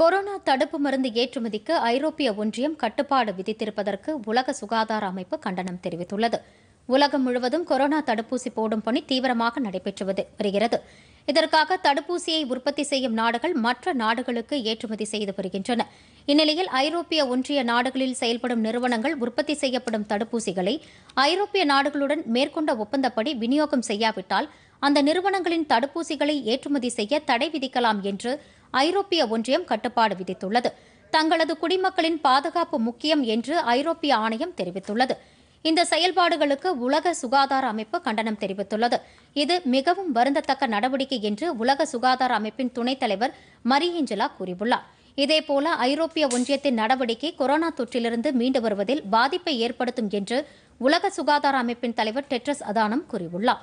corona தடுப்பு மருந்து ஏற்றுமதிக்கு ஐரோப்பிய ஒன்றியம் கட்டுப்பாடு விதித்திருப்பதற்கு உலக சுகாதார அமைப்பு கண்டனம் தெரிவித்துள்ளது உலகம் முழுவதும் கொரோனா தடுப்பூசி போடும் பணி தீவிரமாக நடைபெற்று வருகிறது இதற்காக தடுப்பூசியை உற்பத்தி செய்யும் நாடுகள் மற்ற நாடுகளுக்கு ஏற்றுமதி செய்து வருகின்றன இந்நிலையில் ஐரோப்பிய ஒன்றிய நாடுகளில் செயல்படும் நிறுவனங்கள் உற்பத்தி செய்யப்படும் தடுப்பூசிகளை ஐரோப்பிய நாடுகளுடன் மேற்கொண்ட ஒப்பந்தப்படி விநியோகம் செய்யாவிட்டால் அந்த நிறுவனங்களின் தடுப்பூசிகளை ஏற்றுமதி செய்ய தடை விதிக்கலாம் என்று ஐரோப்பிய ஒன்றியம் கட்டுப்பாடு விதித்துள்ளது தங்களது குடிமக்களின் பாதுகாப்பு முக்கியம் என்று ஐரோப்பிய ஆணையம் தெரிவித்துள்ளது இந்த செயல்பாடுகளுக்கு உலக சுகாதார அமைப்பு கண்டனம் தெரிவித்துள்ளது இது மிகவும் வருந்தத்தக்க நடவடிக்கை என்று உலக சுகாதார அமைப்பின் துணைத் தலைவர் மரியஞ்சலா கூறியுள்ளார் இதேபோல ஐரோப்பிய ஒன்றியத்தின் நடவடிக்கை கொரோனா தொற்றிலிருந்து மீண்டு வருவதில் பாதிப்பை ஏற்படுத்தும் என்று உலக சுகாதார அமைப்பின் தலைவர் டெட்ரஸ் அதானம் கூறியுள்ளார்